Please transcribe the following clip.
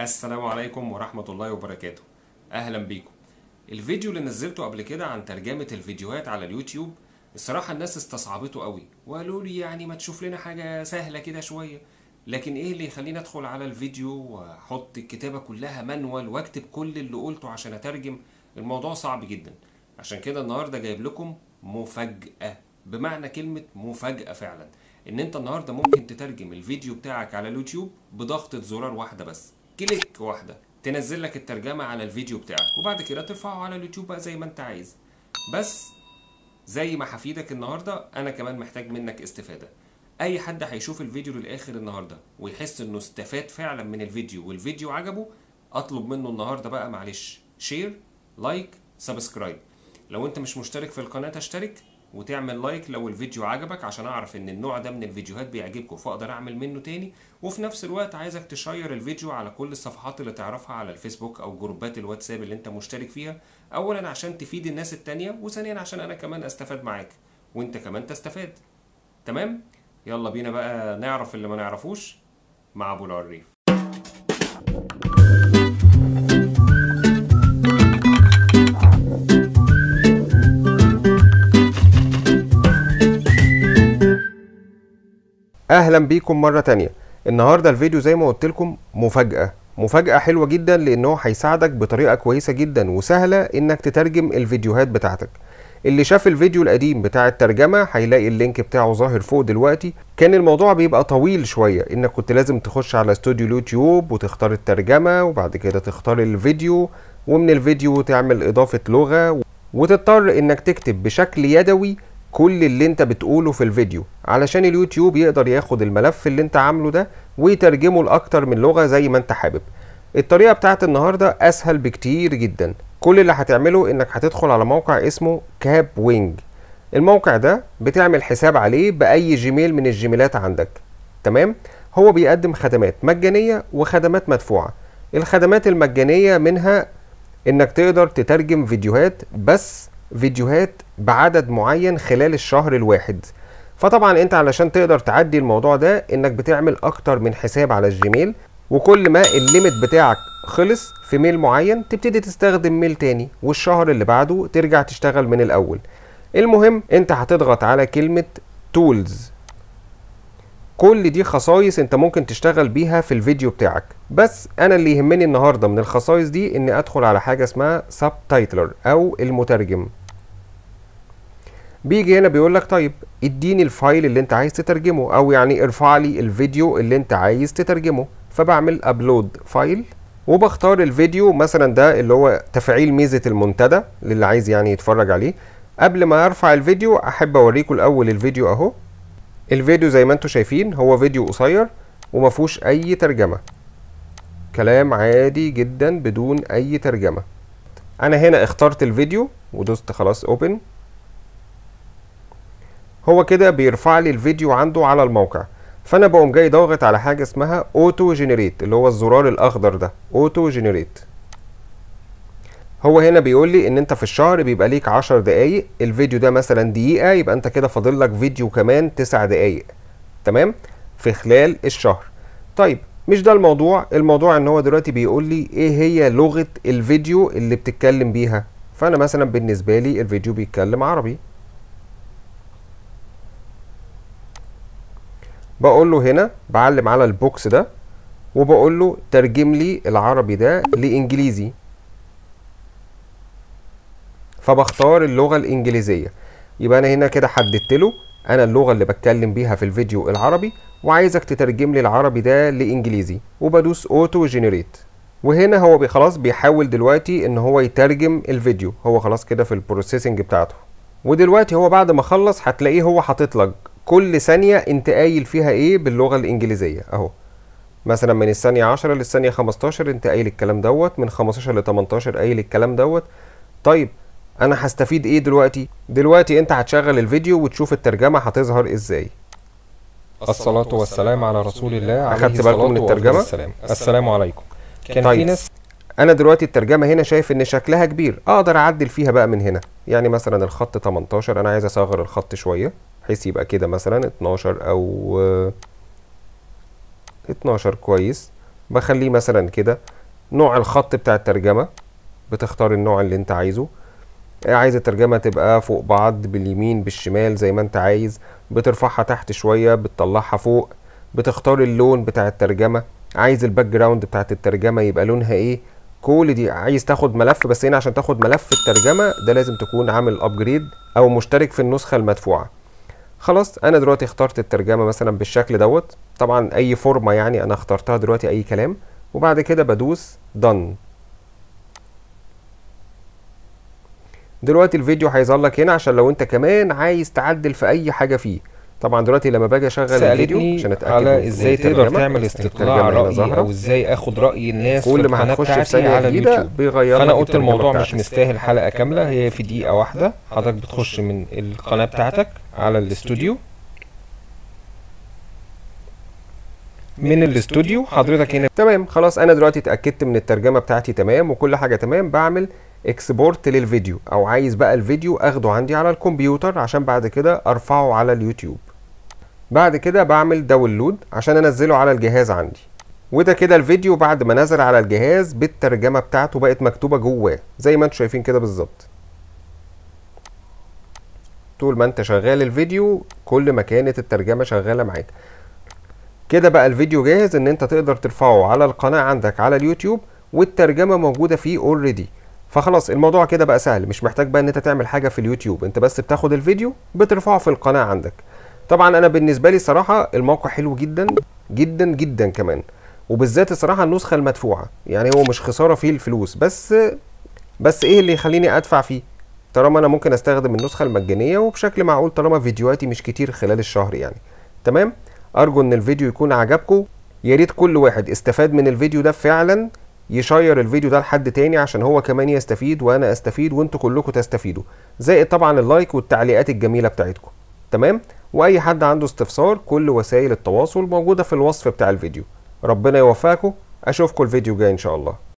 السلام عليكم ورحمة الله وبركاته أهلا بيكم الفيديو اللي نزلته قبل كده عن ترجمة الفيديوهات على اليوتيوب الصراحة الناس استصعبته قوي وقالوا لي يعني ما تشوف لنا حاجة سهلة كده شوية لكن ايه اللي يخليني ادخل على الفيديو واحط الكتابة كلها مانوال واكتب كل اللي قلته عشان اترجم الموضوع صعب جدا عشان كده النهاردة جايب لكم مفاجأة بمعنى كلمة مفاجأة فعلا ان انت النهاردة ممكن تترجم الفيديو بتاعك على اليوتيوب بضغطة زرار واحدة بس كليك واحده تنزل لك الترجمه على الفيديو بتاعك وبعد كده ترفعه على اليوتيوب بقى زي ما انت عايز بس زي ما هفيدك النهارده انا كمان محتاج منك استفاده اي حد هيشوف الفيديو للاخر النهارده ويحس انه استفاد فعلا من الفيديو والفيديو عجبه اطلب منه النهارده بقى معلش شير لايك سبسكرايب لو انت مش مشترك في القناه اشترك وتعمل لايك لو الفيديو عجبك عشان اعرف ان النوع ده من الفيديوهات بيعجبكم فاقدر اعمل منه تاني وفي نفس الوقت عايزك تشير الفيديو على كل الصفحات اللي تعرفها على الفيسبوك او جروبات الواتساب اللي انت مشترك فيها اولا عشان تفيد الناس التانية وثانيا عشان انا كمان استفاد معاك وانت كمان تستفاد تمام يلا بينا بقى نعرف اللي ما نعرفوش مع ابو العريف اهلا بيكم مره تانية النهارده الفيديو زي ما قلت لكم مفاجاه مفاجاه حلوه جدا لان هو هيساعدك بطريقه كويسه جدا وسهله انك تترجم الفيديوهات بتاعتك اللي شاف الفيديو القديم بتاع الترجمه هيلاقي اللينك بتاعه ظاهر فوق دلوقتي كان الموضوع بيبقى طويل شويه انك كنت لازم تخش على استوديو اليوتيوب وتختار الترجمه وبعد كده تختار الفيديو ومن الفيديو تعمل اضافه لغه وتضطر انك تكتب بشكل يدوي كل اللي انت بتقوله في الفيديو علشان اليوتيوب يقدر ياخد الملف اللي انت عامله ده ويترجمه لاكتر من لغه زي ما انت حابب الطريقه بتاعت النهارده اسهل بكتير جدا كل اللي هتعمله انك هتدخل على موقع اسمه كاب وينج الموقع ده بتعمل حساب عليه باي جيميل من الجيميلات عندك تمام هو بيقدم خدمات مجانيه وخدمات مدفوعه الخدمات المجانيه منها انك تقدر تترجم فيديوهات بس فيديوهات بعدد معين خلال الشهر الواحد فطبعا انت علشان تقدر تعدي الموضوع ده انك بتعمل اكتر من حساب على الجيميل وكل ما الليمت بتاعك خلص في ميل معين تبتدي تستخدم ميل تاني والشهر اللي بعده ترجع تشتغل من الاول المهم انت هتضغط على كلمة تولز كل دي خصائص انت ممكن تشتغل بيها في الفيديو بتاعك بس انا اللي يهمني النهارده من الخصائص دي اني ادخل على حاجه اسمها سب تايتلر او المترجم بيجي هنا بيقول لك طيب اديني الفايل اللي انت عايز تترجمه او يعني ارفع لي الفيديو اللي انت عايز تترجمه فبعمل ابلود فايل وبختار الفيديو مثلا ده اللي هو تفعيل ميزه المنتدى للي عايز يعني يتفرج عليه قبل ما ارفع الفيديو احب اوريكم الاول الفيديو اهو الفيديو زي ما انتم شايفين هو فيديو قصير وما فيهوش اي ترجمه كلام عادي جدا بدون اي ترجمه انا هنا اخترت الفيديو ودوست خلاص اوبن هو كده بيرفع لي الفيديو عنده على الموقع فانا بقوم جاي ضاغط على حاجه اسمها اوتو جنريت اللي هو الزرار الاخضر ده اوتو جنريت هو هنا بيقول لي ان انت في الشهر بيبقى ليك 10 دقايق الفيديو ده مثلا دقيقه يبقى انت كده فاضل لك فيديو كمان 9 دقايق تمام في خلال الشهر طيب مش ده الموضوع الموضوع ان هو دلوقتي بيقول لي ايه هي لغه الفيديو اللي بتتكلم بيها فانا مثلا بالنسبه لي الفيديو بيتكلم عربي بقول له هنا بعلم على البوكس ده وبقول له ترجم لي العربي ده لانجليزي فبختار اللغه الانجليزيه يبقى انا هنا كده حددت له انا اللغه اللي بتكلم بيها في الفيديو العربي وعايزك تترجم لي العربي ده لانجليزي وبدوس اوتو جنريت وهنا هو خلاص بيحاول دلوقتي ان هو يترجم الفيديو هو خلاص كده في البروسيسنج بتاعته ودلوقتي هو بعد ما خلص هتلاقيه هو حاطط لك كل ثانية انت قايل فيها ايه باللغة الانجليزية اهو مثلا من الثانية 10 للثانية 15 انت قايل الكلام دوت من 15 ل 18 قايل الكلام دوت طيب انا هستفيد ايه دلوقتي دلوقتي انت هتشغل الفيديو وتشوف الترجمة هتظهر ازاي الصلاة والسلام على رسول الله أخدت بالكم من الترجمة السلام. السلام عليكم كان طيب. في ناس أنا دلوقتي الترجمة هنا شايف إن شكلها كبير أقدر أعدل فيها بقى من هنا يعني مثلا الخط 18 أنا عايز أصغر الخط شوية بحيث يبقى كده مثلا اتناشر او اتناشر كويس بخليه مثلا كده نوع الخط بتاع الترجمة بتختار النوع اللي انت عايزه عايز الترجمة تبقى فوق بعض باليمين بالشمال زي ما انت عايز بترفعها تحت شوية بتطلعها فوق بتختار اللون بتاع الترجمة عايز الباك جراوند بتاعت الترجمة يبقى لونها ايه كل دي عايز تاخد ملف بس هنا عشان تاخد ملف الترجمة ده لازم تكون عامل ابجريد او مشترك في النسخة المدفوعة خلاص انا دلوقتي اخترت الترجمه مثلا بالشكل دوت طبعا اي فورمه يعني انا اخترتها دلوقتي اي كلام وبعد كده بدوس دن دلوقتي الفيديو هيظهر لك هنا عشان لو انت كمان عايز تعدل في اي حاجه فيه طبعا دلوقتي لما باجي اشغل الفيديو عشان اتاكد على ازاي تقدر تعمل استطلاع يعني رايي او ازاي اخد راي الناس كل ما هنخش في ثانيه على بيغير فانا قلت الموضوع مش مستاهل حلقه كامله هي في دقيقه واحده حضرتك بتخش من القناه بتاعتك على الاستوديو من الاستوديو حضرتك هنا تمام خلاص انا دلوقتي اتاكدت من الترجمه بتاعتي تمام وكل حاجه تمام بعمل اكسبورت للفيديو او عايز بقى الفيديو اخده عندي على الكمبيوتر عشان بعد كده ارفعه على اليوتيوب بعد كده بعمل داونلود عشان انزله على الجهاز عندي وده كده الفيديو بعد ما نزل على الجهاز بالترجمه بتاعته بقت مكتوبه جواه زي ما انتم شايفين كده بالظبط طول ما انت شغال الفيديو كل ما كانت الترجمه شغاله معاك كده بقى الفيديو جاهز ان انت تقدر ترفعه على القناه عندك على اليوتيوب والترجمه موجوده فيه اوريدي فخلاص الموضوع كده بقى سهل مش محتاج بقى ان انت تعمل حاجه في اليوتيوب انت بس بتاخد الفيديو بترفعه في القناه عندك طبعا انا بالنسبه لي صراحه الموقع حلو جدا جدا جدا كمان وبالذات الصراحه النسخه المدفوعه يعني هو مش خساره فيه الفلوس بس بس ايه اللي يخليني ادفع فيه طالما انا ممكن استخدم النسخه المجانيه وبشكل معقول طالما فيديوهاتي مش كتير خلال الشهر يعني تمام ارجو ان الفيديو يكون عجبكم يا ريت كل واحد استفاد من الفيديو ده فعلا يشير الفيديو ده لحد تاني عشان هو كمان يستفيد وانا استفيد وانتوا كلكم تستفيدوا زائد طبعا اللايك والتعليقات الجميله بتاعتكم تمام واي حد عنده استفسار كل وسائل التواصل موجوده في الوصف بتاع الفيديو ربنا يوفقكم اشوفكم الفيديو جاي ان شاء الله